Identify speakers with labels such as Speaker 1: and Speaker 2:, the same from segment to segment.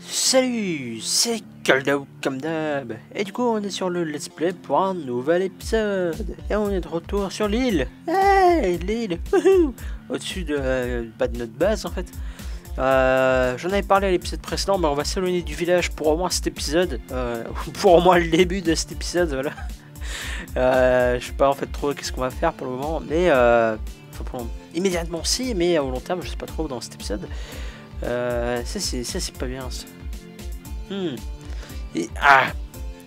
Speaker 1: Salut, c'est Coldo comme d'hab. Et du coup, on est sur le Let's Play pour un nouvel épisode. Et on est de retour sur l'île. l'île Au-dessus de, euh, bah, de notre base en fait. Euh, j'en avais parlé à l'épisode précédent, mais on va s'éloigner du village pour au moins cet épisode. Euh, pour au moins le début de cet épisode, voilà. je sais pas en fait trop qu'est-ce qu'on va faire pour le moment, mais. immédiatement si, mais à long terme, je sais pas trop dans cet épisode. Euh, ça, c'est pas bien, ça. Hmm. Et, ah.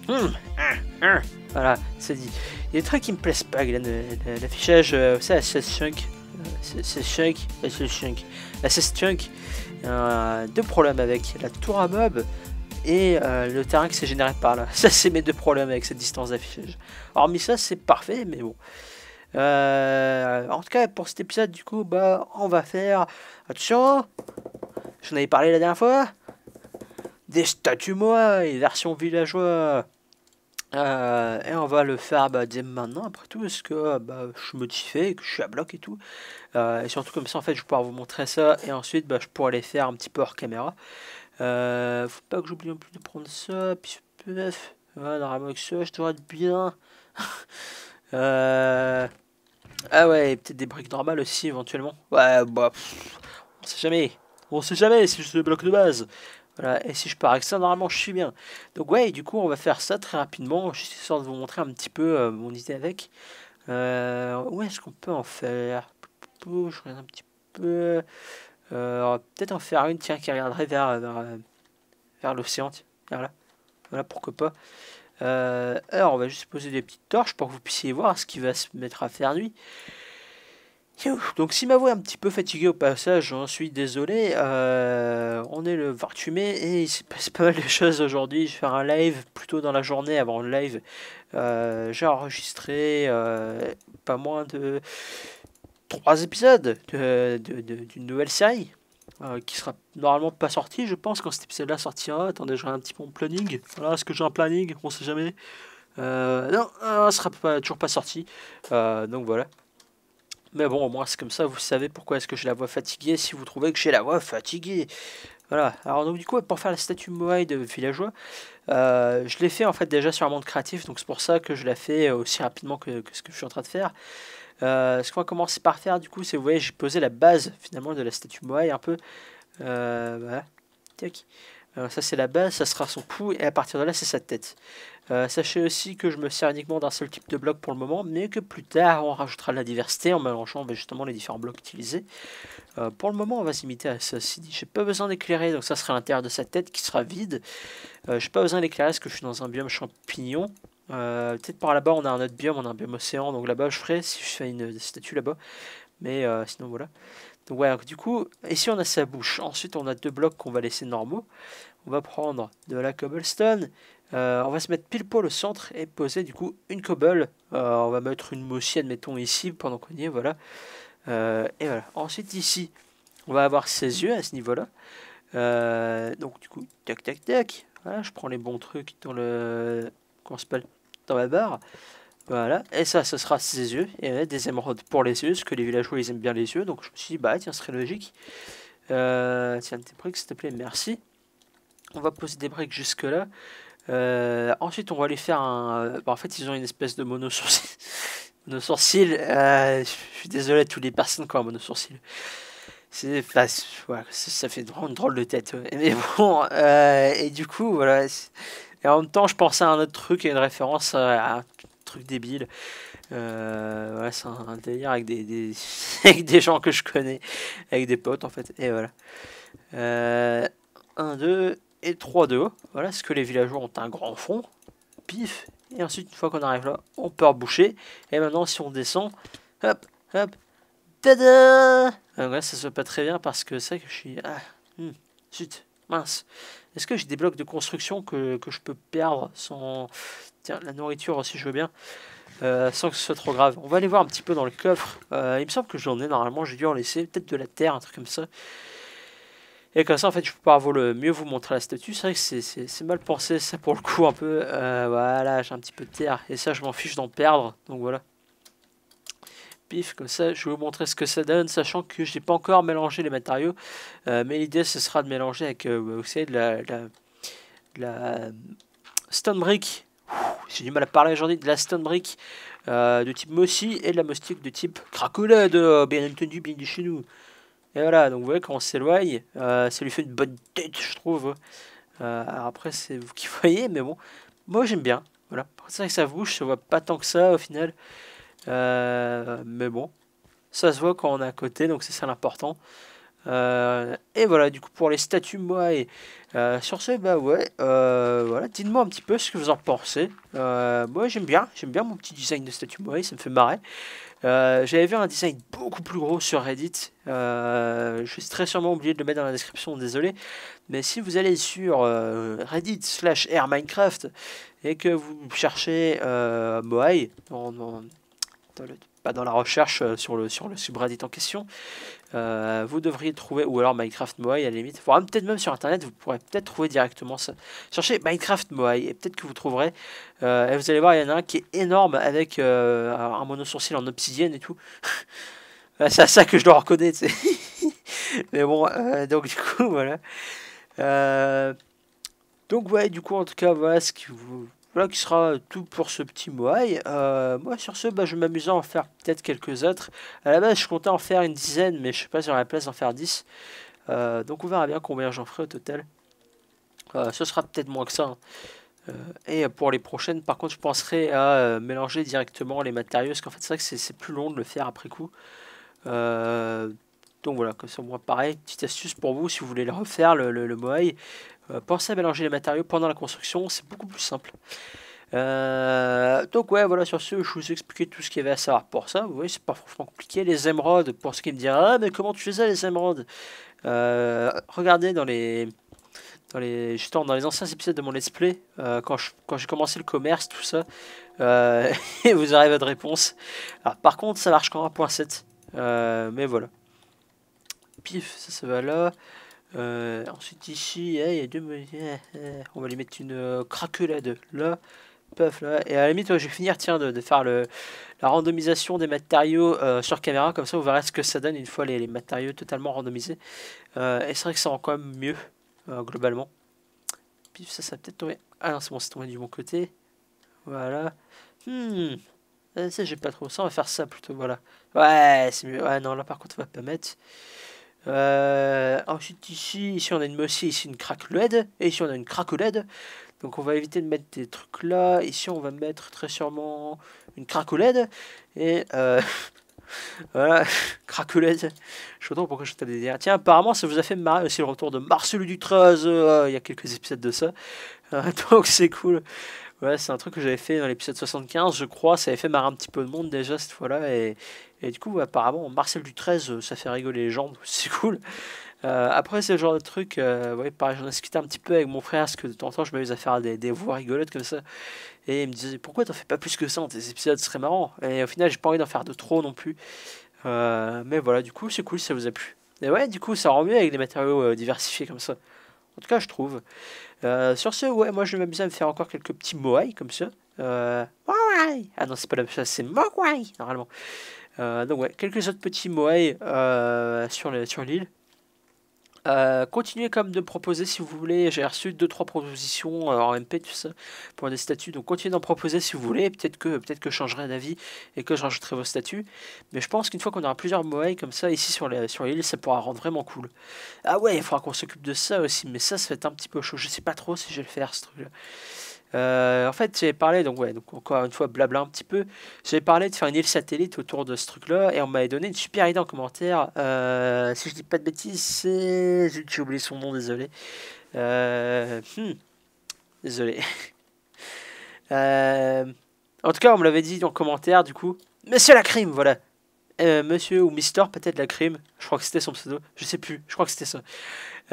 Speaker 1: Hmm. ah hein. Voilà, c'est dit. Il y a des trucs qui me plaisent pas, L'affichage, euh, c'est Chunk. C'est Chunk, c'est Chunk. Chunk, deux problèmes avec la tour à mob et euh, le terrain qui s'est généré par là. Ça, c'est mes deux problèmes avec cette distance d'affichage. Hormis ça, c'est parfait, mais bon. Euh, en tout cas, pour cet épisode, du coup, bah, on va faire. Attention... J'en avais parlé la dernière fois. Des statues moi, et version villageois. Euh, et on va le faire bah, maintenant, après tout, parce que bah, je suis motivé, que je suis à bloc et tout. Euh, et surtout comme ça, en fait, je vais vous montrer ça, et ensuite, bah, je pourrais les faire un petit peu hors caméra. Euh, faut pas que j'oublie non plus de prendre ça, puis neuf. Voilà, avec ça, je être bien. ah ouais, peut-être des briques normales aussi, éventuellement. Ouais, bah, on sait jamais. On sait jamais, c'est juste le bloc de base. Voilà, et si je pars avec ça, normalement je suis bien. Donc ouais, du coup on va faire ça très rapidement, juste histoire de vous montrer un petit peu euh, mon idée avec. Euh, où est-ce qu'on peut en faire Je regarde un petit peu... Euh, peut-être en faire une, tiens, qui regarderait vers, vers, vers l'océan, voilà. Voilà, pourquoi pas. alors on va juste poser des petites torches pour que vous puissiez voir ce qui va se mettre à faire nuit. Donc si ma voix est un petit peu fatiguée au passage, j'en suis désolé. Euh, on est le 28 mai et il se passe pas mal de choses aujourd'hui. Je vais faire un live plutôt dans la journée avant le live. Euh, j'ai enregistré euh, pas moins de trois épisodes d'une nouvelle série qui sera normalement pas sortie. Je pense quand cet épisode-là sortira. Attendez, j'aurai un petit peu mon planning. Voilà, est-ce que j'ai un planning On sait jamais. non, ça sera toujours pas sorti. donc voilà. Mais bon, au moins c'est comme ça, vous savez pourquoi est-ce que j'ai la voix fatiguée, si vous trouvez que j'ai la voix fatiguée. Voilà, alors donc du coup, pour faire la statue Moai de villageois, euh, je l'ai fait en fait déjà sur un monde créatif, donc c'est pour ça que je l'ai fait euh, aussi rapidement que, ce que je suis en train de faire. Euh, ce qu'on va commencer par faire, du coup, c'est, vous voyez, j'ai posé la base, finalement, de la statue Moai, un peu. voilà. Tac. Alors, ça, c'est la base, ça sera son pouls, et à partir de là, c'est sa tête. Euh, sachez aussi que je me sers uniquement d'un seul type de bloc pour le moment, mais que plus tard on rajoutera de la diversité en mélangeant ben, justement les différents blocs utilisés. Euh, pour le moment on va s'imiter à ceci, Si j'ai pas besoin d'éclairer, donc ça sera l'intérieur de sa tête qui sera vide. Euh, j'ai pas besoin d'éclairer parce que je suis dans un biome champignon. Peut-être par là-bas on a un autre biome, on a un biome océan, donc là-bas je ferai si je fais une statue là-bas. Mais sinon voilà. Ouais, du coup, ici on a sa bouche. Ensuite, on a deux blocs qu'on va laisser normaux. On va prendre de la cobblestone. Euh, on va se mettre pile poil au centre et poser du coup une cobble. Euh, on va mettre une motienne, mettons ici, pendant qu'on y est, voilà. Euh, et voilà. Ensuite, ici, on va avoir ses yeux à ce niveau-là. donc, du coup, tac, tac, tac. je prends les bons trucs dans le... Comment s'appelle Dans la barre. Voilà, et ça, ce sera ses yeux, et des émeraudes pour les yeux, parce que les villageois, ils aiment bien les yeux, donc je me suis dit, bah tiens, ce serait logique. Euh, tiens, tes briques, s'il te plaît, merci. On va poser des briques jusque-là. Euh, ensuite, on va aller faire un... Euh, bah, en fait, ils ont une espèce de mono sourcil sourcil euh, je suis désolé tous les personnes qui ont un sourcil C'est... ça fait une drôle de tête, mais bon, et du coup, voilà... Et en même temps, je pensais à un autre truc, et une référence à truc débile. voilà, euh, c'est un, délire avec des, avec des gens que je connais, avec des potes en fait. Et voilà. 1, euh, 2 et 3 2 Voilà, ce que les villageois ont un grand fond. Pif. Et ensuite, une fois qu'on arrive là, on peut reboucher. Et maintenant, si on descend, hop, hop, tada ça se passe pas très bien parce que c'est que je suis... Ah, hmm, mince. Est-ce que j'ai des blocs de construction que, je peux perdre sans... Tiens, la nourriture aussi, je veux bien. Euh, sans que ce soit trop grave. On va aller voir un petit peu dans le coffre. Euh, il me semble que j'en ai normalement, j'ai dû en laisser peut-être de la terre, un truc comme ça. Et comme ça, en fait, je peux pas le mieux vous montrer la statue. C'est vrai que c'est mal pensé, ça pour le coup, un peu. Euh, voilà, j'ai un petit peu de terre. Et ça, je m'en fiche d'en perdre. Donc voilà pif comme ça, je vais vous montrer ce que ça donne, sachant que j'ai pas encore mélangé les matériaux, euh, mais l'idée ce sera de mélanger avec, euh, vous savez, de la, euh, stone brick, j'ai du mal à parler aujourd'hui, de la stone brick de type Mossy et de la moustique de type cracolade, bien entendu, bien du chez nous. Et voilà, donc vous voyez quand on s'éloigne, ça lui fait une bonne tête, je trouve. après, c'est vous qui voyez, mais bon, moi j'aime bien. Voilà, c'est vrai que ça bouge, ça voit pas tant que ça au final. Euh, mais bon, ça se voit quand on est à côté, donc c'est ça l'important. Euh, et voilà, du coup, pour les statues, moi, et, euh, sur ce, bah ouais, voilà, dites-moi un petit peu ce que vous en pensez. moi, j'aime bien, j'aime bien mon petit design de statue Moai, ça me fait marrer. J'avais vu un design beaucoup plus gros sur Reddit. je suis très sûrement oublié de le mettre dans la description, désolé. Mais si vous allez sur Reddit slash Air Minecraft et que vous cherchez Moai en, en dans, euh, pas dans la recherche euh, sur le, sur le subreddit en question, euh, vous devriez trouver, ou alors Minecraft Moai à la limite, peut-être même sur internet, vous pourrez peut-être trouver directement ça. Cherchez Minecraft Moai et peut-être que vous trouverez. et vous allez voir, il y en a un qui est énorme avec un un monosourcil en obsidienne et tout. c'est à ça que je dois reconnaître. Mais bon, donc du coup, voilà. donc, ouais, du coup, en tout cas, voilà ce que vous voilà qui sera tout pour ce petit Moai. Euh, moi, sur ce, bah, je je m'amuser à en faire peut-être quelques autres. À la base, je comptais en faire une dizaine, mais je sais pas si j'aurais la place d'en faire dix euh, donc, on verra bien combien j'en ferai au total. Euh, ce sera peut-être moins que ça. Hein. et pour les prochaines, par contre, je penserai à mélanger directement les matériaux, parce qu'en fait, c'est vrai que c'est plus long de le faire après coup. donc voilà, comme ça, moi, pareil, petite astuce pour vous, si vous voulez le refaire, le, le, le euh, pensez à mélanger les matériaux pendant la construction, c'est beaucoup plus simple. Euh, donc ouais, voilà, sur ce, je vous ai expliqué tout ce qu'il y avait à savoir pour ça. Vous voyez, c'est pas franchement compliqué. Les émeraudes, pour ce qui me dira, ah, mais comment tu fais ça les émeraudes euh, Regardez dans les... Dans les, dans les anciens épisodes de mon let's play, quand j'ai commencé le commerce, tout ça, et vous aurez votre réponse. Ah, par contre, ça marche quand 1.7, mais voilà. Pif, ça, ça va là. Euh, ensuite ici, eh, il y a deux eh, eh, On va lui mettre une euh, craquelade là. là. Et à la limite, je vais finir tiens, de, faire le, la randomisation des matériaux euh, sur caméra. Comme ça, vous verrez ce que ça donne une fois les, matériaux totalement randomisés. et c'est vrai que ça rend quand même mieux, globalement. Puis ça, ça va peut-être tomber. Ah non, c'est bon, c'est tombé du bon côté. Voilà. Hmm. Ça, j'ai pas trop ça. On va faire ça plutôt. Voilà. Ouais, c'est mieux. Ouais, non, là par contre, on va pas mettre. Euh, ensuite ici, ici on a une mossy, ici une craque et ici on a une craque Donc on va éviter de mettre des trucs là. Ici on va mettre très sûrement une craque Et euh, voilà, craque Je comprends pourquoi je t'ai dit ah, Tiens, apparemment ça vous a fait marrer aussi le retour de Marcel Dutreuse. 13 euh, il y a quelques épisodes de ça. Euh, donc c'est cool. Ouais, c'est un truc que j'avais fait dans l'épisode 75, je crois. Ça avait fait marrer un petit peu de monde déjà cette fois-là. Et, et du coup, apparemment, Marcel du 13, euh, ça fait rigoler les gens, c'est cool. Euh, après, c'est le genre de truc, euh, ouais, j'en ai discuté un petit peu avec mon frère, parce que de temps en temps, je m'amuse à faire des, voix rigolotes comme ça. Et il me disait, pourquoi t'en fais pas plus que ça dans tes épisodes, ce serait marrant. Et au final, j'ai pas envie d'en faire de trop non plus. mais voilà, du coup, c'est cool, ça vous a plu. Et ouais, du coup, ça rend mieux avec des matériaux diversifiés comme ça. En tout cas, je trouve. sur ce, ouais, moi, je vais m'amuser à me faire encore quelques petits moai comme ça. Euh... Ah non, c'est pas la même chose, c'est Moai normalement. Euh, donc ouais, quelques autres petits moai euh, sur l'île. Euh, continuez comme de proposer si vous voulez. J'ai reçu 2-3 propositions en MP, tout ça, pour des statuts. Donc continuez d'en proposer si vous voulez. Peut-être que, peut que je changerai d'avis et que je rajouterai vos statuts. Mais je pense qu'une fois qu'on aura plusieurs Moai comme ça ici sur l'île, sur ça pourra rendre vraiment cool. Ah ouais, il faudra qu'on s'occupe de ça aussi. Mais ça, ça fait un petit peu chaud. Je sais pas trop si je vais le faire ce truc-là. Euh, en fait, j'avais parlé, donc ouais, donc encore une fois, blabla un petit peu. J'avais parlé de faire une île satellite autour de ce truc-là, et on m'avait donné une super idée en commentaire. Euh, si je dis pas de bêtises, c'est. J'ai oublié son nom, désolé. Euh, hmm, désolé. en tout cas, on me l'avait dit en commentaire, du coup. Monsieur la crime, voilà. monsieur ou Mister, peut-être la crime. Je crois que c'était son pseudo. Je sais plus. Je crois que c'était ça.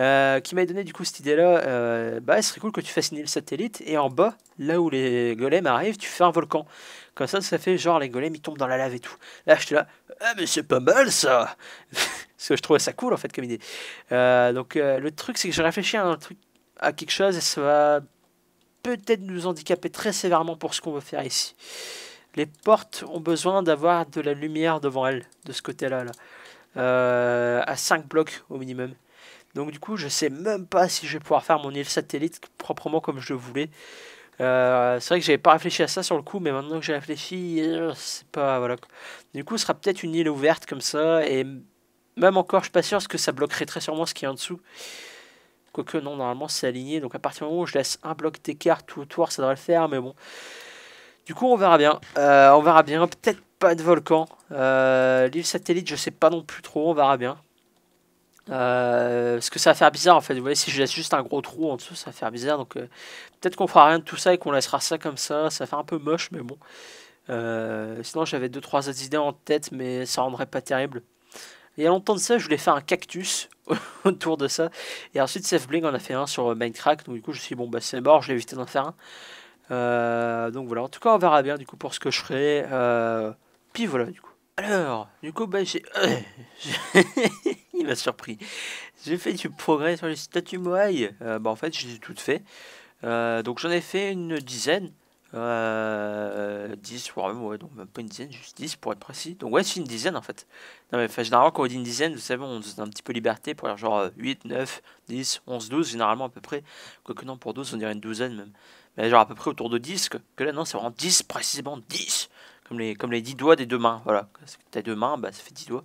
Speaker 1: Euh, qui m'a donné du coup cette idée-là. Euh, bah, ce serait cool que tu fasses une île satellite et en bas, là où les golems arrivent, tu fais un volcan. Comme ça, ça fait genre les golems ils tombent dans la lave et tout. Là, je te là, ah mais c'est pas mal ça Parce que je trouvais ça cool en fait comme idée. Euh, donc le truc, c'est que j'ai réfléchi à un truc, à quelque chose et ça va peut-être nous handicaper très sévèrement pour ce qu'on veut faire ici. Les portes ont besoin d'avoir de la lumière devant elles, de ce côté-là. Là. à 5 blocs au minimum. Donc du coup, je sais même pas si je vais pouvoir faire mon île satellite proprement comme je le voulais. Euh, c'est vrai que j'avais pas réfléchi à ça sur le coup, mais maintenant que j'ai réfléchi, euh, c'est pas voilà. Du coup, ce sera peut-être une île ouverte comme ça, et même encore, je suis pas sûr parce que ça bloquerait très sûrement ce qui est en dessous. Quoique non, normalement c'est aligné, donc à partir du moment où je laisse un bloc d'écart tout autour, ça devrait le faire, mais bon. Du coup, on verra bien. Euh, on verra bien. Peut-être pas de volcan. L'île satellite, je sais pas non plus trop. On verra bien. Euh, parce que ça va faire bizarre en fait. Vous voyez, si je laisse juste un gros trou en dessous, ça va faire bizarre. Donc euh, peut-être qu'on fera rien de tout ça et qu'on laissera ça comme ça. Ça fait un peu moche, mais bon. Euh, sinon, j'avais deux trois autres idées en tête, mais ça rendrait pas terrible. il y a longtemps de ça, je voulais faire un cactus autour de ça. Et ensuite, Seth Bling en a fait un sur Minecraft. Donc du coup, je me suis dit, bon, bah c'est mort, je vais éviter d'en faire un. donc voilà, en tout cas, on verra bien du coup pour ce que je ferai. puis voilà, du coup. Alors, du coup, bah, j'ai... Euh, il m'a surpris. J'ai fait du progrès sur les statues Moai. Euh, bah, en fait, j'ai tout fait. Euh, donc, j'en ai fait une dizaine. 10, voire même, donc même pas une dizaine, juste 10 pour être précis. Donc, ouais, c'est une dizaine en fait. Non, mais enfin, généralement, quand on dit une dizaine, vous savez, on se donne un petit peu liberté pour dire genre 8, 9, 10, 11, 12, généralement à peu près. Quoique, non, pour 12, on dirait une douzaine même. Mais genre à peu près autour de 10, que, que là, non, c'est vraiment 10, précisément 10 comme les, comme les 10 doigts des deux mains. Voilà, T'as deux mains, bah, ça fait dix doigts.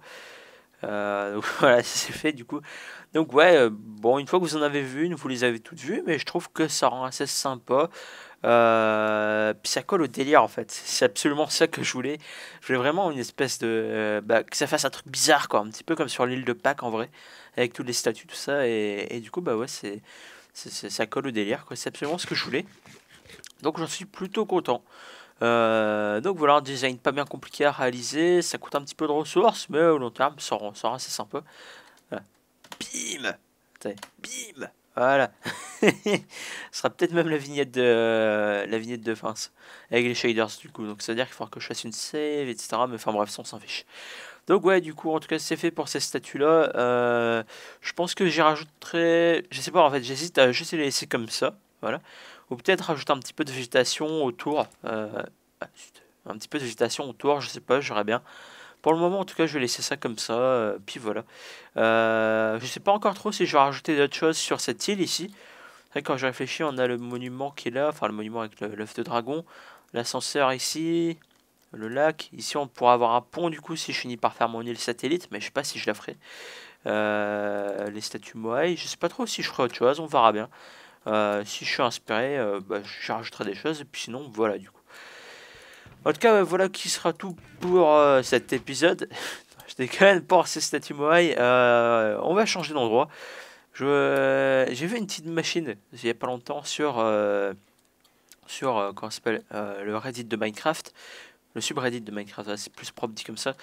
Speaker 1: Euh, donc, voilà, c'est fait du coup. Donc ouais, euh, bon, une fois que vous en avez vu une, vous les avez toutes vues, mais je trouve que ça rend assez sympa. Euh, puis ça colle au délire en fait. C'est absolument ça que je voulais. Je voulais vraiment une espèce de... Bah, que ça fasse un truc bizarre quoi, un petit peu comme sur l'île de Pâques en vrai, avec toutes les statues, tout ça. Et, et du coup, bah ouais, c'est, ça colle au délire quoi. C'est absolument ce que je voulais. Donc j'en suis plutôt content. Euh, donc voilà, un design pas bien compliqué à réaliser, ça coûte un petit peu de ressources, mais au long terme, ça rend, ça rend assez sympa. Voilà. Bim Bim Voilà Ce sera peut-être même la vignette de la vignette de fin, avec les shaders du coup, donc ça veut dire qu'il faudra que je fasse une save, etc. Mais enfin bref, ça on s'en fiche. Donc ouais, du coup, en tout cas, c'est fait pour ces statues-là. Euh, je pense que j'y rajouterai... Je sais pas, en fait, j'hésite à juste les laisser comme ça. Voilà ou peut-être rajouter un petit peu de végétation autour. Euh, ah, un petit peu de végétation autour, je sais pas, j'aurais bien. Pour le moment, en tout cas, je vais laisser ça comme ça. Euh, puis voilà. Euh, je sais pas encore trop si je vais rajouter d'autres choses sur cette île ici. quand je réfléchis, on a le monument qui est là, enfin le monument avec l'œuf de dragon, l'ascenseur ici, le lac. Ici, on pourra avoir un pont du coup si je finis par faire mon île satellite, mais je sais pas si je la ferai. Euh, les statues Moai, je sais pas trop si je ferai autre chose, on verra bien. Euh, si je suis inspiré, euh, bah, je rajouterai des choses. Et puis sinon, voilà du coup. En tout cas, voilà qui sera tout pour euh, cet épisode. je déconne, pour ces statues Moai, on va changer d'endroit. j'ai vu une petite machine il n'y a pas longtemps sur, sur comment s'appelle, le Reddit de Minecraft. Le subreddit de Minecraft, c'est plus propre dit comme ça.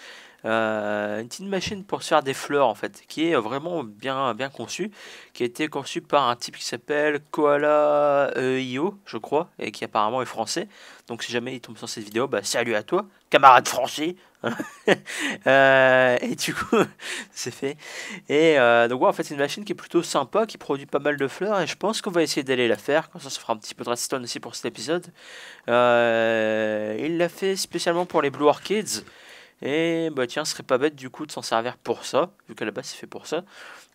Speaker 1: Euh, une petite machine pour se faire des fleurs en fait, qui est vraiment bien, bien conçue, qui a été conçue par un type qui s'appelle Koala euh, Io je crois, et qui apparemment est français. Donc si jamais il tombe sur cette vidéo, bah, salut à toi, camarade français euh, et du coup, c'est fait. Et donc, ouais, en fait, c'est une machine qui est plutôt sympa, qui produit pas mal de fleurs. Et je pense qu'on va essayer d'aller la faire. Comme ça, ça fera un petit peu de redstone aussi pour cet épisode. il l'a fait spécialement pour les Blue Orchids. Et bah tiens, ce serait pas bête du coup de s'en servir pour ça, vu qu'à la base c'est fait pour ça.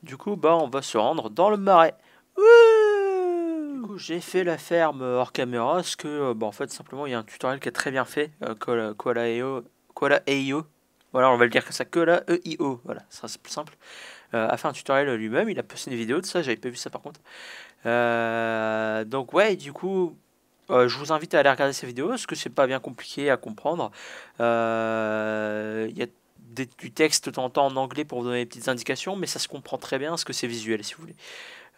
Speaker 1: Du coup, bah on va se rendre dans le marais. du coup, j'ai fait la ferme hors caméra, parce que euh, bah en fait simplement il y a un tutoriel qui est très bien fait, euh, Koala, EIO. E voilà, on va le dire comme ça, Koala EIO, voilà, ça c'est plus simple. Euh, a fait un tutoriel lui-même, il a posté une vidéo de ça, j'avais pas vu ça par contre. Euh, donc ouais, du coup, euh, je vous invite à aller regarder ces vidéos parce que c'est pas bien compliqué à comprendre. Euh, il y a du texte temps en anglais pour vous donner des petites indications, mais ça se comprend très bien parce que c'est visuel si vous voulez.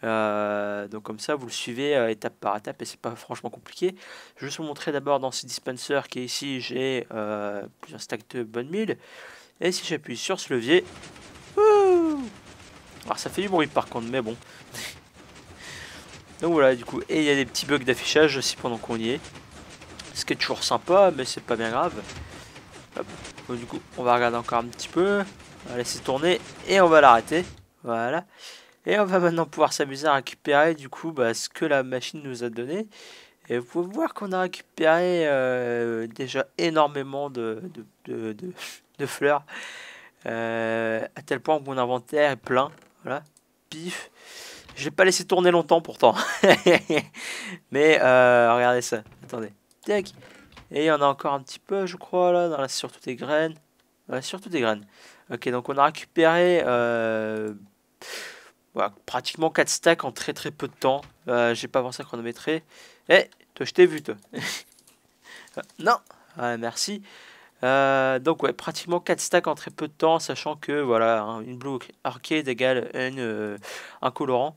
Speaker 1: Euh, donc comme ça vous le suivez étape par étape et c'est pas franchement compliqué. Je vais vous montrer d'abord dans ce dispenser qui est ici, j'ai plusieurs stacks de bonne mille. Et si j'appuie sur ce levier. alors ça fait du bruit par contre, mais bon voilà, du coup, et il y a des petits bugs d'affichage aussi pendant qu'on y est. Ce qui est toujours sympa, mais c'est pas bien grave. du coup, on va regarder encore un petit peu. On va laisser tourner et on va l'arrêter. Voilà. Et on va maintenant pouvoir s'amuser à récupérer du coup bah, ce que la machine nous a donné. Et vous pouvez voir qu'on a récupéré euh, déjà énormément de, de, fleurs. Euh, à tel point que mon inventaire est plein. Voilà. Pif. Je pas laissé tourner longtemps pourtant. Mais euh, regardez ça. Attendez. Tac. Et en a encore un petit peu, je crois, là, dans la, surtout des graines. sur graines. Ok, donc on a récupéré euh, pratiquement 4 stacks en très très peu de temps. Euh, J'ai pas avancé à chronométrer. Eh, toi, je t'ai vu, toi. Euh, non. Ouais, merci. Euh, donc ouais, pratiquement 4 stacks en très peu de temps, sachant que voilà, une Blue Arcade égale euh, un colorant.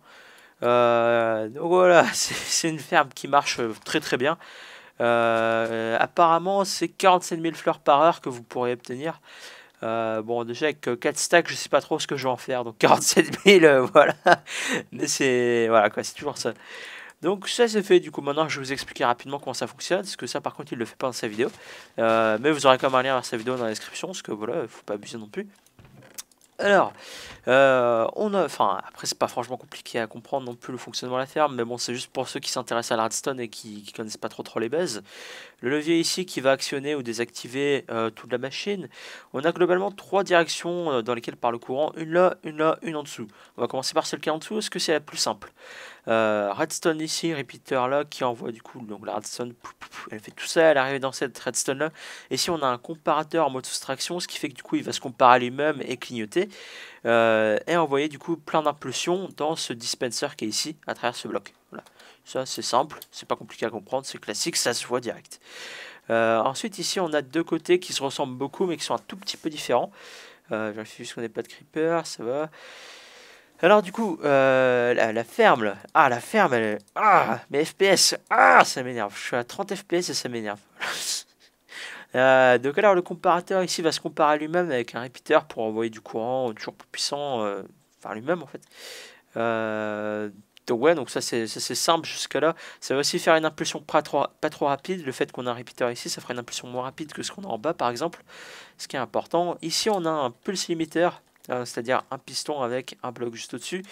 Speaker 1: Euh, donc voilà, c'est une ferme qui marche très très bien. apparemment, c'est 47 000 fleurs par heure que vous pourrez obtenir. bon, déjà avec 4 stacks, je sais pas trop ce que je vais en faire. Donc 47 000, voilà. Mais c'est voilà quoi, c'est toujours ça. Donc ça c'est fait, du coup maintenant je vais vous expliquer rapidement comment ça fonctionne, parce que ça par contre il ne le fait pas dans sa vidéo, euh, mais vous aurez quand même un lien vers sa vidéo dans la description, parce que voilà, il ne faut pas abuser non plus. Alors, euh, on a, enfin, après c'est pas franchement compliqué à comprendre non plus le fonctionnement de la ferme, mais bon, c'est juste pour ceux qui s'intéressent à l'hardstone et qui, qui, connaissent pas trop trop les bases. Le levier ici qui va actionner ou désactiver euh, toute la machine. On a globalement trois directions euh, dans lesquelles part le courant. Une là, une là, une en dessous. On va commencer par celle qui est en dessous, parce que c'est la plus simple. Euh, redstone ici, repeater là, qui envoie du coup donc la redstone. Elle fait tout ça, elle arrive dans cette redstone là. Et si on a un comparateur en mode soustraction, ce qui fait que du coup il va se comparer lui-même et clignoter. et envoyer du coup plein d'impulsions dans ce dispenser qui est ici, à travers ce bloc. Ça, c'est simple, c'est pas compliqué à comprendre, c'est classique, ça se voit direct. Euh, ensuite, ici, on a deux côtés qui se ressemblent beaucoup, mais qui sont un tout petit peu différents. Euh, suis juste qu'on n'ait pas de creeper, ça va. Alors du coup, euh, la, ferme, là. ah la ferme, elle, ah mes FPS, ah ça m'énerve. Je suis à 30 FPS et ça m'énerve. Euh, donc alors le comparateur ici va se comparer à lui-même avec un répéteur pour envoyer du courant toujours plus puissant enfin par lui-même en fait. Donc ouais, donc ça c'est simple jusque-là. Ça va aussi faire une impulsion pas trop, pas trop rapide. Le fait qu'on a un répéteur ici, ça fera une impulsion moins rapide que ce qu'on a en bas par exemple. Ce qui est important. Ici on a un pulse limiter, euh, c'est-à-dire un piston avec un bloc juste au-dessus.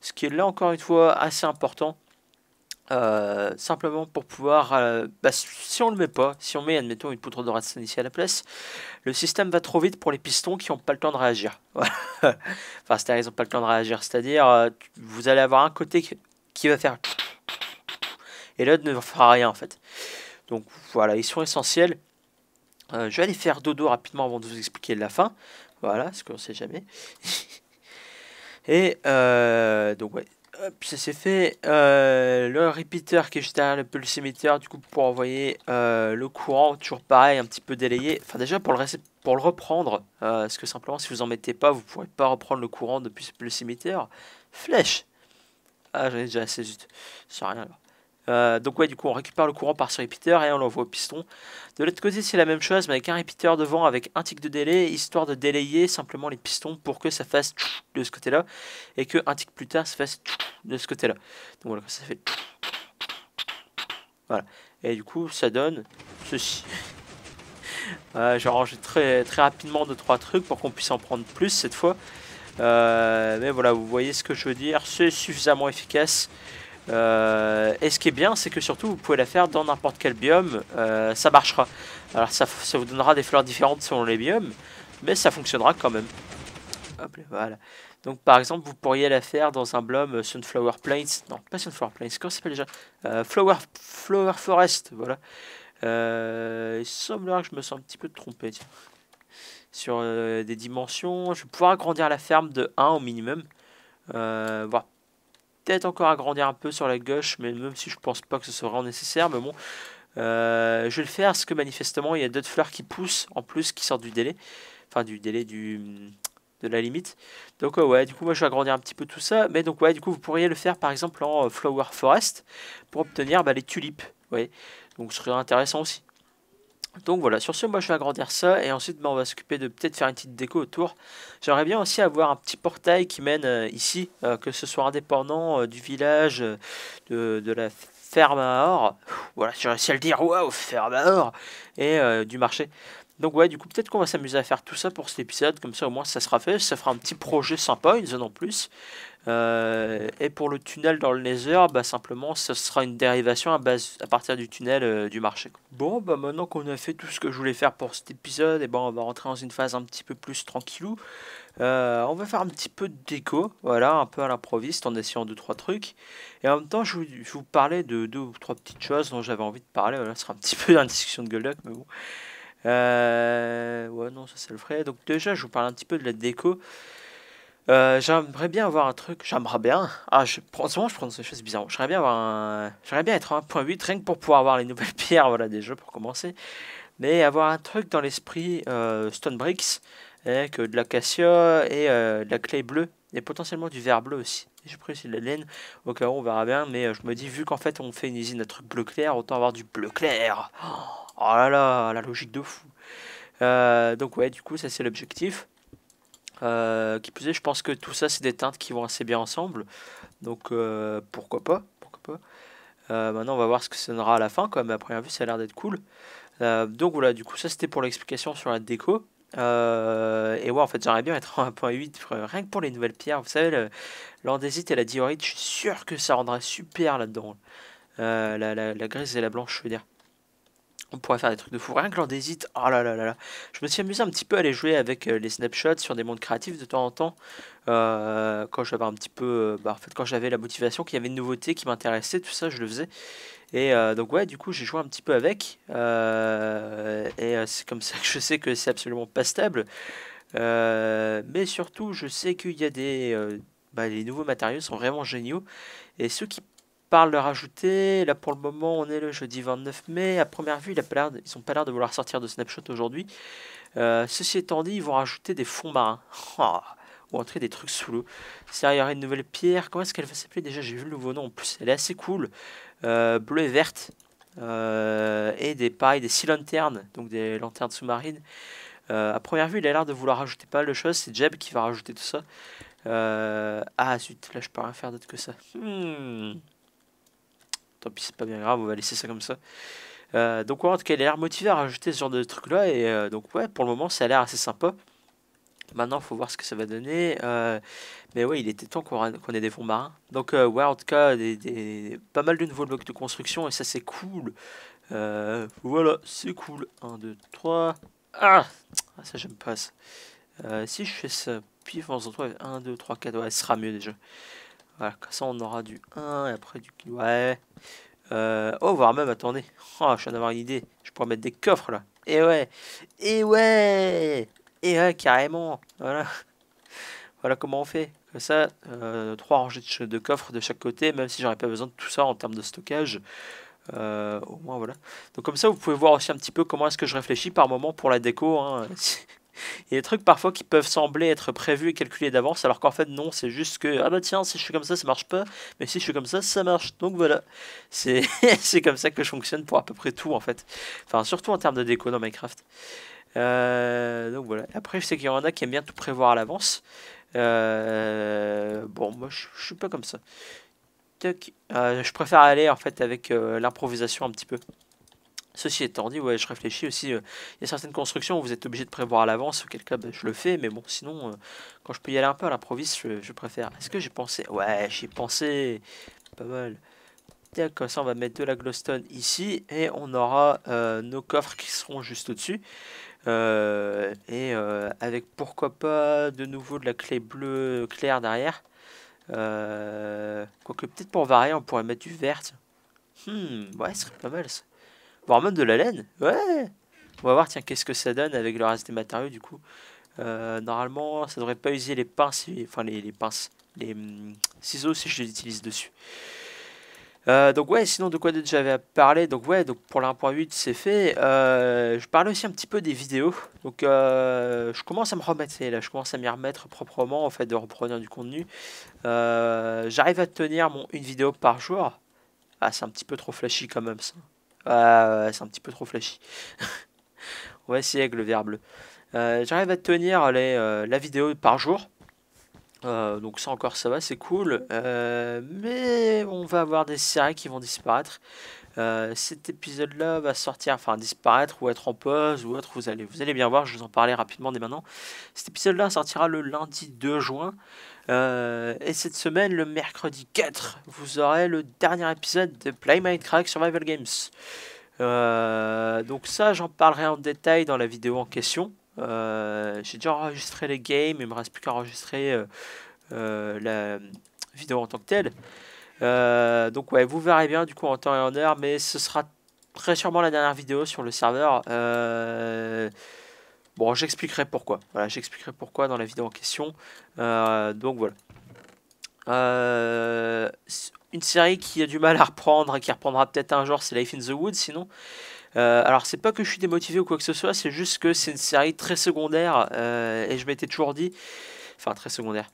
Speaker 1: Ce qui est là encore une fois assez important. Euh, simplement pour pouvoir, euh, bah, si on le met pas, si on met admettons une poutre de ici à la place, le système va trop vite pour les pistons qui n'ont pas le temps de réagir. enfin, c'est-à-dire ils n'ont pas le temps de réagir, c'est-à-dire euh, vous allez avoir un côté qui va faire et l'autre ne fera rien en fait. Donc voilà, ils sont essentiels. je vais aller faire dodo rapidement avant de vous expliquer la fin. Voilà, ce qu'on sait jamais. et donc ouais, Hop, ça c'est fait. Euh, le repeater qui est juste derrière le pulsimeter, du coup, pour envoyer euh, le courant, toujours pareil, un petit peu délayé. Enfin, déjà, pour le, pour le reprendre, euh, parce que simplement, si vous en mettez pas, vous pourrez pas reprendre le courant depuis ce pulsimeter. Flèche Ah, j'en ai déjà assez, zut. C'est rien, là. Euh, donc ouais, du coup, on récupère le courant par ce repeater et on l'envoie au piston. De l'autre côté, c'est la même chose, mais avec un repeater devant, avec un tick de délai, histoire de délayer simplement les pistons pour que ça fasse de ce côté-là, et que un tick plus tard, ça fasse de ce côté-là. Donc voilà, ça fait... Voilà. Et du coup, ça donne ceci. J'ai rangé très, très rapidement 2 trois trucs pour qu'on puisse en prendre plus cette fois. Euh, mais voilà, vous voyez ce que je veux dire, c'est suffisamment efficace. Euh, et ce qui est bien, c'est que surtout vous pouvez la faire dans n'importe quel biome, euh, ça marchera. Alors ça, ça, vous donnera des fleurs différentes selon les biomes, mais ça fonctionnera quand même. Hop, voilà. Donc par exemple, vous pourriez la faire dans un biome euh, Sunflower Plains, non pas Sunflower Plains, comment ça s'appelle déjà Flower, Flower Forest, voilà. il là que je me sens un petit peu trompé sur des dimensions. Je vais pouvoir agrandir la ferme de 1 au minimum, voire peut-être encore agrandir un peu sur la gauche, mais même si je pense pas que ce sera nécessaire, mais bon, euh, je vais le faire parce que manifestement il y a d'autres fleurs qui poussent en plus qui sortent du délai, enfin du délai du de la limite. Donc ouais, du coup moi je vais agrandir un petit peu tout ça, mais donc ouais, du coup vous pourriez le faire par exemple en euh, Flower Forest pour obtenir bah, les tulipes, ouais. Donc ce serait intéressant aussi. Donc voilà, sur ce, moi je vais agrandir ça et ensuite bah, on va s'occuper de peut-être faire une petite déco autour. J'aimerais bien aussi avoir un petit portail qui mène euh, ici, euh, que ce soit indépendant euh, du village, de, de, la ferme à or. Voilà, j'ai réussi à le dire, waouh, ferme à or Et du marché. Donc ouais, du coup, peut-être qu'on va s'amuser à faire tout ça pour cet épisode, comme ça au moins ça sera fait, ça fera un petit projet sympa, une zone en plus. Euh, et pour le tunnel dans le Nether, bah, simplement, ce sera une dérivation à, base, à partir du tunnel euh, du marché. Bon, bah, maintenant qu'on a fait tout ce que je voulais faire pour cet épisode, et eh ben, on va rentrer dans une phase un petit peu plus tranquillou. Euh, on va faire un petit peu de déco, voilà, un peu à l'improviste, en essayant 2-3 trucs. Et en même temps, je, vais vous parlais de deux ou trois petites choses dont j'avais envie de parler. Voilà, sera un petit peu dans la discussion de Golduck, mais bon. Euh, ouais, non, ça c'est le vrai Donc déjà, je vous parle un petit peu de la déco. Euh, j'aimerais bien avoir un truc. J'aimerais bien. Ah, je, en ce je prends des choses bizarres. J'aimerais bien avoir J'aimerais bien être 1.8, rien que pour pouvoir avoir les nouvelles pierres voilà, déjà pour commencer. Mais avoir un truc dans l'esprit euh, Stone Bricks, eh, avec euh, de la cassia et de la clé bleue, et potentiellement du verre bleu aussi. J'ai pris aussi de la laine, au cas où on verra bien, mais je me dis, vu qu'en fait on fait une usine à truc bleu clair, autant avoir du bleu clair. Oh Oh là là, la logique de fou. Euh, donc ouais, du coup, ça c'est l'objectif. Euh, qui plus je pense que tout ça, c'est des teintes qui vont assez bien ensemble. Donc euh, pourquoi pas, pas. maintenant, on va voir ce que ça donnera à la fin. Quand même, à première vue, ça a l'air d'être cool. donc voilà, du coup, ça c'était pour l'explication sur la déco. et ouais, en fait, j'aimerais bien être en 1.8, rien que pour les nouvelles pierres. Vous savez, l'andésite et la diorite, je suis sûr que ça rendra super là-dedans. la, grise et la blanche, je veux dire on pourrait faire des trucs de fou. Rien que l'andésite, oh là là là là. Je me suis amusé un petit peu à aller jouer avec euh, les snapshots sur des mondes créatifs de temps en temps. Euh, quand j'avais un petit peu. Euh, bah, en fait, quand j'avais la motivation, qu'il y avait une nouveauté qui m'intéressait, tout ça, je le faisais. Et donc, ouais, du coup, j'ai joué un petit peu avec. et c'est comme ça que je sais que c'est absolument pas stable. mais surtout, je sais qu'il y a des. Bah, les nouveaux matériaux sont vraiment géniaux. Et ceux qui parle de rajouter. Là, pour le moment, on est le jeudi 29 mai. À première vue, il a pas ils n'ont pas l'air de vouloir sortir de Snapshot aujourd'hui. Euh, ceci étant dit, ils vont rajouter des fonds marins. Oh, ou entrer des trucs sous l'eau. Sérieux, il y aura une nouvelle pierre. Comment est-ce qu'elle va s'appeler Déjà, j'ai vu le nouveau nom. En plus, elle est assez cool. Euh, bleu bleue et verte. Euh, et des pailles des six lanternes, donc des lanternes sous-marines. à première vue, il a l'air de vouloir rajouter pas mal de choses. C'est Jeb qui va rajouter tout ça. ah zut, là je peux rien faire d'autre que ça. Hmm tant pis, c'est pas bien grave, on va laisser ça comme ça. Euh, donc ouais, en tout cas, il a l'air motivé à rajouter ce genre de truc là. Et euh, donc ouais, pour le moment, ça a l'air assez sympa. Maintenant, faut voir ce que ça va donner. Euh, mais ouais, il était temps qu'on ait des fonds marins. Donc ouais, en tout cas, des, pas mal de nouveaux blocs de construction et ça c'est cool. voilà, c'est cool. 1, 2, 3. Ah, ça j'aime pas ça. si je fais ça, pif, retrouve. 1, 2, 3, 4, ouais, ce sera mieux déjà. Voilà, comme ça on aura du 1 et après du... Ouais. Euh, oh, voire même, attendez. Oh, je viens d'avoir une idée. Je pourrais mettre des coffres là. Et eh ouais. Et eh ouais. Et eh ouais, carrément. Voilà. Voilà comment on fait. Comme ça, euh, trois rangées de, coffres de chaque côté, même si j'aurais pas besoin de tout ça en termes de stockage. Euh, au moins voilà. Donc comme ça, vous pouvez voir aussi un petit peu comment est-ce que je réfléchis par moment pour la déco. Hein. Il y a des trucs parfois qui peuvent sembler être prévus et calculés d'avance, alors qu'en fait non, c'est juste que ah bah tiens, si je suis comme ça, ça marche pas, mais si je suis comme ça, ça marche. Donc voilà, c'est comme ça que je fonctionne pour à peu près tout en fait. Enfin, surtout en termes de déco dans Minecraft. Euh, donc voilà. Après, je sais qu'il y en a qui aiment bien tout prévoir à l'avance. Euh, bon, moi, je, suis pas comme ça. Euh, je préfère aller en fait avec l'improvisation un petit peu. Ceci étant dit, ouais, je réfléchis aussi. Euh, il y a certaines constructions où vous êtes obligé de prévoir à l'avance, auquel cas ben, je le fais, mais bon, sinon, euh, quand je peux y aller un peu à l'improviste, je, préfère. Est-ce que j'ai pensé Ouais, j'ai pensé Pas mal. Comme ça, on va mettre de la glowstone ici, et on aura euh, nos coffres qui seront juste au-dessus. et avec pourquoi pas de nouveau de la clé bleue claire derrière. Quoique, peut-être pour varier, on pourrait mettre du vert. Hmm, ouais, ce serait pas mal ça voire même de la laine. Ouais. On va voir, tiens, qu'est-ce que ça donne avec le reste des matériaux du coup. Euh, normalement, ça devrait pas user les pinces, enfin les, pinces, les hum, ciseaux si je les utilise dessus. Euh, donc ouais, sinon de quoi j'avais à parler Donc ouais, donc pour la 1.8 c'est fait. Euh, je parlais aussi un petit peu des vidéos. Donc je commence à me remettre là, je commence à m'y remettre proprement en fait de reprendre du contenu. J'arrive à tenir mon une vidéo par jour. Ah c'est un petit peu trop flashy quand même ça c'est un petit peu trop flashy. On va essayer avec le vert bleu. Euh, j'arrive à tenir les, euh, la vidéo par jour. Euh, donc ça encore ça va, c'est cool. mais on va avoir des séries qui vont disparaître. cet épisode-là va sortir, enfin disparaître ou être en pause ou autre. Vous allez, vous allez bien voir, je vous en parlais rapidement dès maintenant. Cet épisode-là sortira le lundi 2 juin. Euh, et cette semaine, le mercredi 4, vous aurez le dernier épisode de Play Crack Survival Games. Euh, donc ça, j'en parlerai en détail dans la vidéo en question. Euh, j'ai déjà enregistré les games, il me reste plus qu'à enregistrer la vidéo en tant que telle. donc ouais, vous verrez bien du coup en temps et en heure, mais ce sera très sûrement la dernière vidéo sur le serveur. Bon, j'expliquerai pourquoi. Voilà, j'expliquerai pourquoi dans la vidéo en question. Euh, donc voilà. Euh, une série qui a du mal à reprendre qui reprendra peut-être un jour, c'est Life in the Woods sinon. Euh, alors c'est pas que je suis démotivé ou quoi que ce soit, c'est juste que c'est une série très secondaire et je m'étais toujours dit, enfin très secondaire,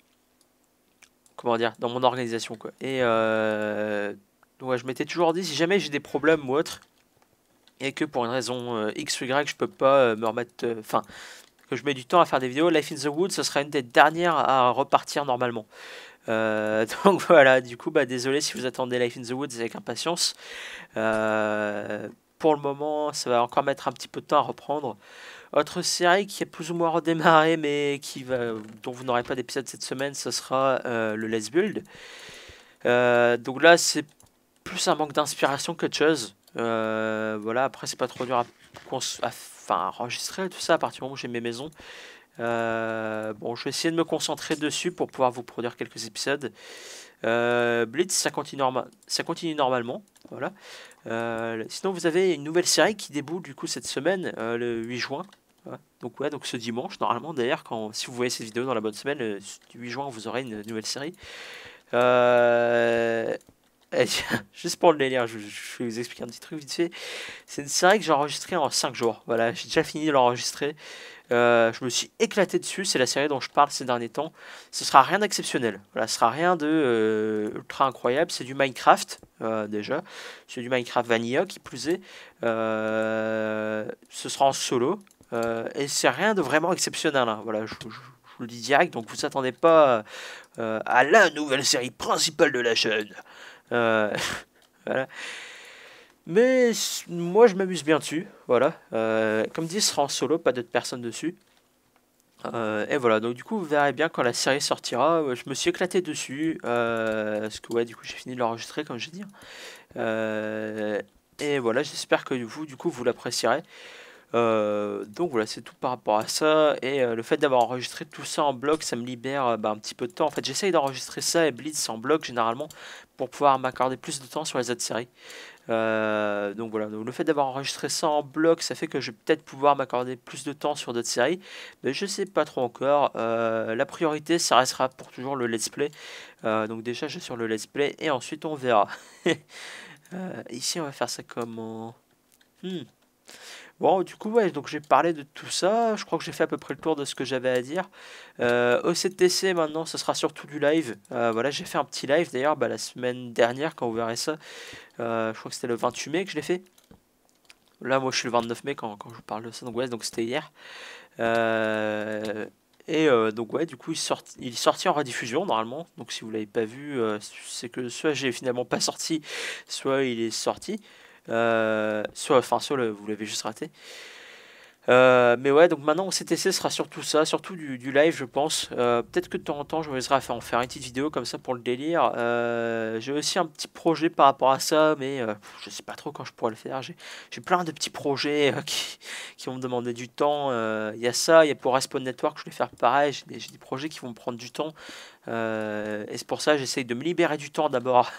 Speaker 1: comment dire, dans mon organisation quoi. Et donc, je m'étais toujours dit si jamais j'ai des problèmes ou autre, et que pour une raison euh, X ou Y, je peux pas euh, me remettre. Euh, enfin, que je mets du temps à faire des vidéos. Life in the Woods, ce sera une des dernières à repartir normalement. donc voilà, du coup, bah, désolé si vous attendez Life in the Woods avec impatience. pour le moment, ça va encore mettre un petit peu de temps à reprendre. Autre série qui est plus ou moins redémarrée, mais qui va, dont vous n'aurez pas d'épisode cette semaine, ce sera le Let's Build. donc là, c'est plus un manque d'inspiration que de chose. Euh, voilà, après, c'est pas trop dur à, enregistrer tout ça à partir du moment où j'ai mes maisons. Euh, bon, je vais essayer de me concentrer dessus pour pouvoir vous produire quelques épisodes. Euh, Blitz, ça continue, ça continue normalement. Voilà. sinon, vous avez une nouvelle série qui déboule du coup cette semaine, le 8 juin. Donc, ouais, donc ce dimanche, normalement, d'ailleurs, si vous voyez cette vidéo dans la bonne semaine, le 8 juin, vous aurez une nouvelle série. Eh, juste pour le délire, je, vais vous expliquer un petit truc vite fait. C'est une série que j'ai enregistrée en 5 jours. Voilà, j'ai déjà fini de l'enregistrer. Euh, je me suis éclaté dessus. C'est la série dont je parle ces derniers temps. Ce sera rien d'exceptionnel. Voilà, ce sera rien de euh, ultra incroyable. C'est du Minecraft euh, déjà. C'est du Minecraft Vanilla qui plus est. ce sera en solo. et c'est rien de vraiment exceptionnel. Hein. Voilà, je, vous le dis direct. Donc vous attendez pas à la nouvelle série principale de la chaîne. Euh, Mais moi, je m'amuse bien dessus. Voilà. Euh, comme dit, ce sera en solo, pas d'autres personnes dessus. Euh, et voilà, donc du coup, vous verrez bien quand la série sortira. Je me suis éclaté dessus. parce que, ouais, du coup, j'ai fini de l'enregistrer, comme veux dire hein. et voilà, j'espère que vous, du coup, vous l'apprécierez. Euh, donc voilà, c'est tout par rapport à ça. Et euh, le fait d'avoir enregistré tout ça en bloc, ça me libère euh, bah, un petit peu de temps. En fait, j'essaye d'enregistrer ça et Blitz en bloc généralement pour pouvoir m'accorder plus de temps sur les autres séries. donc voilà, donc, le fait d'avoir enregistré ça en bloc, ça fait que je vais peut-être pouvoir m'accorder plus de temps sur d'autres séries, mais je sais pas trop encore. la priorité, ça restera pour toujours le let's play. donc déjà, je suis sur le let's play et ensuite on verra. ici, on va faire ça comment hmm. Bon, du coup, ouais, donc j'ai parlé de tout ça. Je crois que j'ai fait à peu près le tour de ce que j'avais à dire. Euh, OCTC, maintenant, ce sera surtout du live. Euh, voilà, j'ai fait un petit live d'ailleurs bah, la semaine dernière quand vous verrez ça. Euh, je crois que c'était le 28 mai que je l'ai fait. Là, moi, je suis le 29 mai quand, je vous parle de ça. Donc, ouais, donc c'était hier. Euh, et donc ouais, du coup, il, sort, il est sorti en rediffusion normalement. Donc si vous l'avez pas vu, c'est que soit j'ai finalement pas sorti, soit il est sorti. Euh, enfin, sur le, vous l'avez juste raté. Euh, mais ouais, donc maintenant, CTC sera surtout ça, surtout du, live, je pense. Euh, peut-être que de temps en temps, je me à en faire une petite vidéo comme ça pour le délire. Euh, j'ai aussi un petit projet par rapport à ça, mais je sais pas trop quand je pourrais le faire. J'ai plein de petits projets qui, vont me demander du temps. Il y a ça, il y a pour Respawn Network, je vais faire pareil. J'ai des, projets qui vont me prendre du temps. et c'est pour ça, j'essaye de me libérer du temps d'abord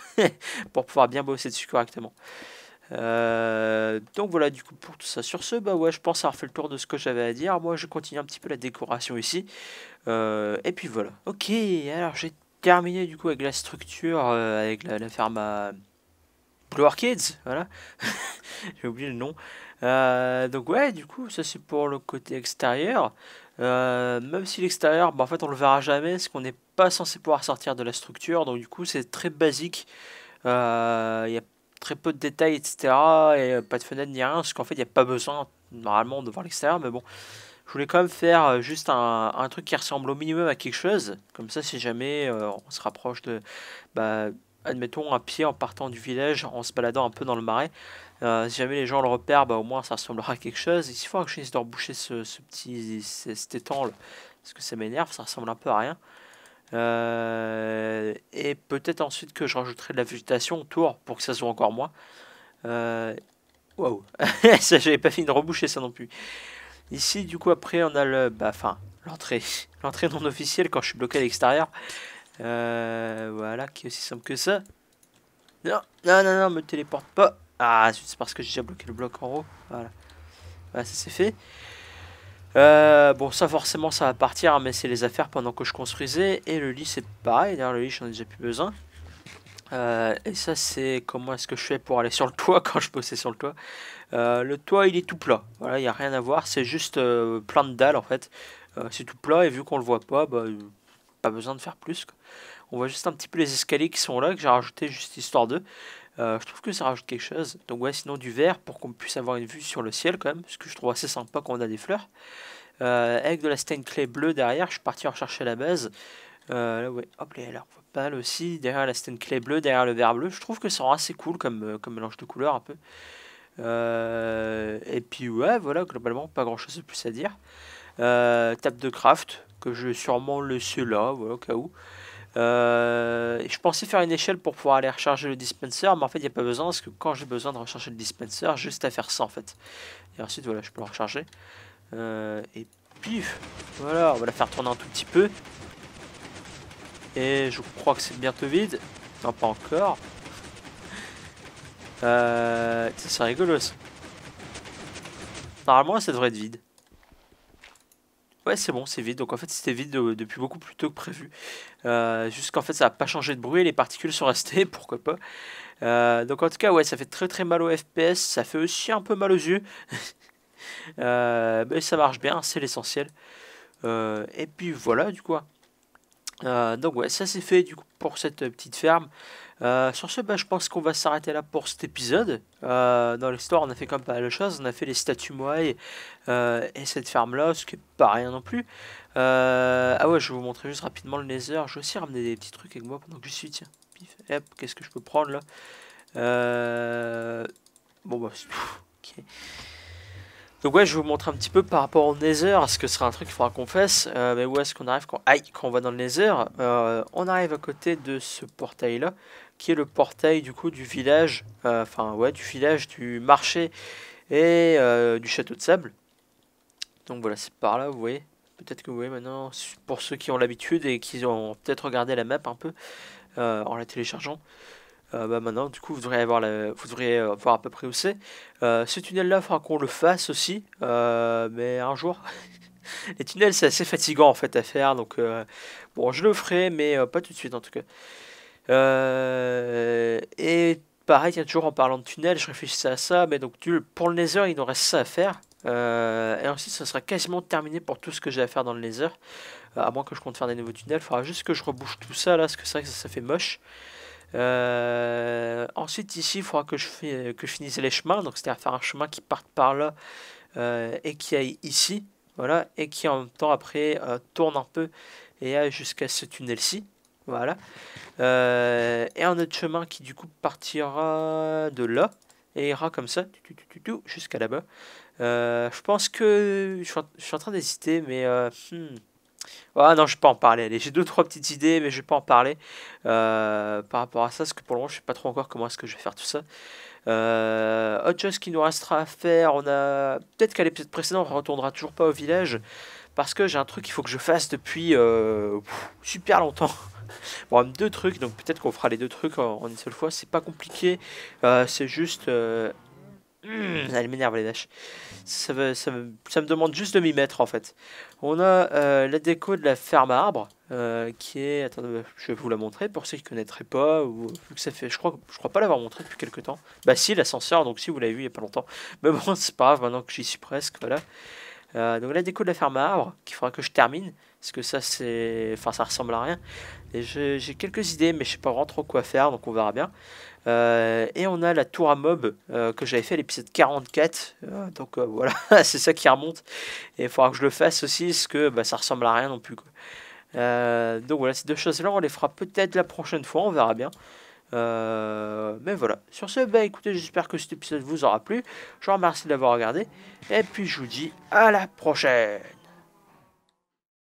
Speaker 1: pour pouvoir bien bosser dessus correctement. Euh, donc voilà, du coup, pour tout ça, sur ce, bah ouais, je pense avoir fait le tour de ce que j'avais à dire. Moi, je continue un petit peu la décoration ici. Euh, et puis voilà. Ok, alors j'ai terminé du coup avec la structure, euh, avec la, ferme à Blue Orchids voilà. j'ai oublié le nom. donc ouais, du coup, ça c'est pour le côté extérieur. même si l'extérieur, bah, en fait, on le verra jamais, parce qu'on n'est pas censé pouvoir sortir de la structure. Donc du coup, c'est très basique. Il n'y a très peu de détails, etc. Et euh, pas de fenêtre ni rien, parce qu'en fait, il n'y a pas besoin normalement de voir l'extérieur, mais bon. Je voulais quand même faire euh, juste un, truc qui ressemble au minimum à quelque chose. Comme ça, si jamais euh, on se rapproche de, bah, admettons, un pied en partant du village, en se baladant un peu dans le marais, si jamais les gens le repèrent, bah, au moins ça ressemblera à quelque chose. il faut que je finisse de reboucher ce, petit, cet étang, parce que ça m'énerve, ça ressemble un peu à rien. Euh, et peut-être ensuite que je rajouterai de la végétation autour pour que ça soit encore moins. Euh, Waouh, wow. j'avais pas fini de reboucher ça non plus. Ici, du coup, après, on a le, bah, l'entrée, l'entrée non officielle quand je suis bloqué à l'extérieur. Euh, voilà, qui est aussi simple que ça. Non, non, non, non, me téléporte pas. Ah, c'est parce que j'ai déjà bloqué le bloc en haut. Voilà. Voilà, ça c'est fait. Euh, bon, ça forcément, ça va partir, hein, mais c'est les affaires pendant que je construisais. Et le lit, c'est pareil. D'ailleurs, le lit, j'en ai déjà plus besoin. Euh, et ça, c'est comment est-ce que je fais pour aller sur le toit quand je bossais sur le toit. Euh, le toit, il est tout plat. Voilà, il n'y a rien à voir. C'est juste plein de dalles, en fait. c'est tout plat, et vu qu'on le voit pas, bah, pas besoin de faire plus. On voit juste un petit peu les escaliers qui sont là, que j'ai rajouté juste histoire de euh, je trouve que ça rajoute quelque chose. Donc ouais, sinon du vert pour qu'on puisse avoir une vue sur le ciel quand même, ce que je trouve assez sympa quand on a des fleurs. Euh, avec de la stain clay bleu derrière, je suis parti rechercher la base. Euh, là, ouais, hop, là, on voit pas là aussi. Derrière la stain clay bleue, derrière le vert bleu, je trouve que ça rend assez cool comme, comme mélange de couleurs un peu. et puis ouais, voilà, globalement, pas grand chose de plus à dire. table de craft, que je vais sûrement laisser là, voilà, au cas où. Euh, je pensais faire une échelle pour pouvoir aller recharger le dispenser, mais en fait, il n'y a pas besoin parce que quand j'ai besoin de recharger le dispenser, juste à faire ça en fait. Et ensuite, voilà, je peux le recharger. Euh, et pif Voilà, on va la faire tourner un tout petit peu. Et je crois que c'est bientôt vide. Non, pas encore. Euh, c'est rigolo ça. Normalement, ça devrait être vide. Ouais, c'est bon, c'est vide. Donc en fait, c'était vide depuis beaucoup plus tôt que prévu. Euh, jusqu'en fait, ça n'a pas changé de bruit, les particules sont restées, pourquoi pas. Euh, donc en tout cas, ouais, ça fait très très mal au FPS, ça fait aussi un peu mal aux yeux. Euh, mais ça marche bien, c'est l'essentiel. et puis voilà, du coup. donc ouais, ça c'est fait du coup pour cette petite ferme. Euh, sur ce, ben, je pense qu'on va s'arrêter là pour cet épisode. Euh, dans l'histoire, on a fait comme pas mal de choses. On a fait les statues Moai euh, et cette ferme-là, ce qui n'est pas rien non plus. ah ouais, je vais vous montrer juste rapidement le Nether. Je vais aussi ramener des petits trucs avec moi pendant que je suis. Tiens, qu'est-ce que je peux prendre là Bon bah, ok. Donc ouais, je vais vous montrer un petit peu par rapport au Nether, ce que ce sera un truc qu'il faudra qu'on fasse. mais bah, où est-ce qu'on arrive quand... Aïe, quand on va dans le Nether, on arrive à côté de ce portail-là qui est le portail du coup du village, euh, enfin ouais, du village, du marché et euh, du château de sable. Donc voilà, c'est par là, vous voyez. Peut-être que vous voyez maintenant, pour ceux qui ont l'habitude et qui ont peut-être regardé la map un peu euh, en la téléchargeant, bah maintenant du coup vous devriez avoir la, vous voir à peu près où c'est. ce tunnel-là, il faudra qu'on le fasse aussi, mais un jour. Les tunnels, c'est assez fatigant en fait à faire, donc bon, je le ferai, mais pas tout de suite en tout cas. Euh, et pareil, il y a toujours en parlant de tunnel, je réfléchissais à ça, mais donc pour le laser, il nous reste ça à faire. Euh, et ensuite, ça sera quasiment terminé pour tout ce que j'ai à faire dans le laser. Euh, à moins que je compte faire des nouveaux tunnels, il faudra juste que je rebouche tout ça là, parce que c'est vrai que ça, fait moche. ensuite, ici, il faudra que je, que finisse les chemins, donc c'est-à-dire faire un chemin qui parte par là et qui aille ici, voilà, et qui en même temps après tourne un peu et aille jusqu'à ce tunnel-ci. Voilà. Euh, et un autre chemin qui du coup partira de là et ira comme ça jusqu'à là-bas. Euh, je pense que je suis en train d'hésiter, mais euh, hmm. ah non, je vais pas en parler. J'ai deux trois petites idées, mais je vais pas en parler par rapport à ça, parce que pour le moment, je sais pas trop encore comment est-ce que je vais faire tout ça. autre chose qui nous restera à faire, on a peut-être qu'à l'épisode précédent, on ne retournera toujours pas au village parce que j'ai un truc qu'il faut que je fasse depuis super longtemps. Bon, deux trucs, donc peut-être qu'on fera les deux trucs en, une seule fois. C'est pas compliqué, euh, c'est juste... Euh, hmm, elle m'énerve les dèches Ça, me demande juste de m'y mettre en fait. On a euh, la déco de la ferme à arbre qui est... Attendez, je vais vous la montrer pour ceux qui connaîtraient pas ou ça fait... Je crois, je crois pas l'avoir montré depuis quelques temps. Bah si, l'ascenseur, donc si vous l'avez vu il y a pas longtemps. Mais bon, c'est pas grave, maintenant que j'y suis presque, voilà. donc la déco de la ferme à arbre, qu'il faudra que je termine, parce que ça c'est, enfin ça ressemble à rien. Et j'ai quelques idées, mais je sais pas vraiment trop quoi faire, donc on verra bien. Euh, et on a la tour à mob euh, que j'avais fait l'épisode 44. Euh, donc voilà, c'est ça qui remonte. Et il faudra que je le fasse aussi, parce que bah, ça ressemble à rien non plus. donc voilà, ces deux choses-là, on les fera peut-être la prochaine fois, on verra bien. mais voilà, sur ce, bah écoutez, j'espère que cet épisode vous aura plu. Je vous remercie d'avoir regardé. Et puis je vous dis à la prochaine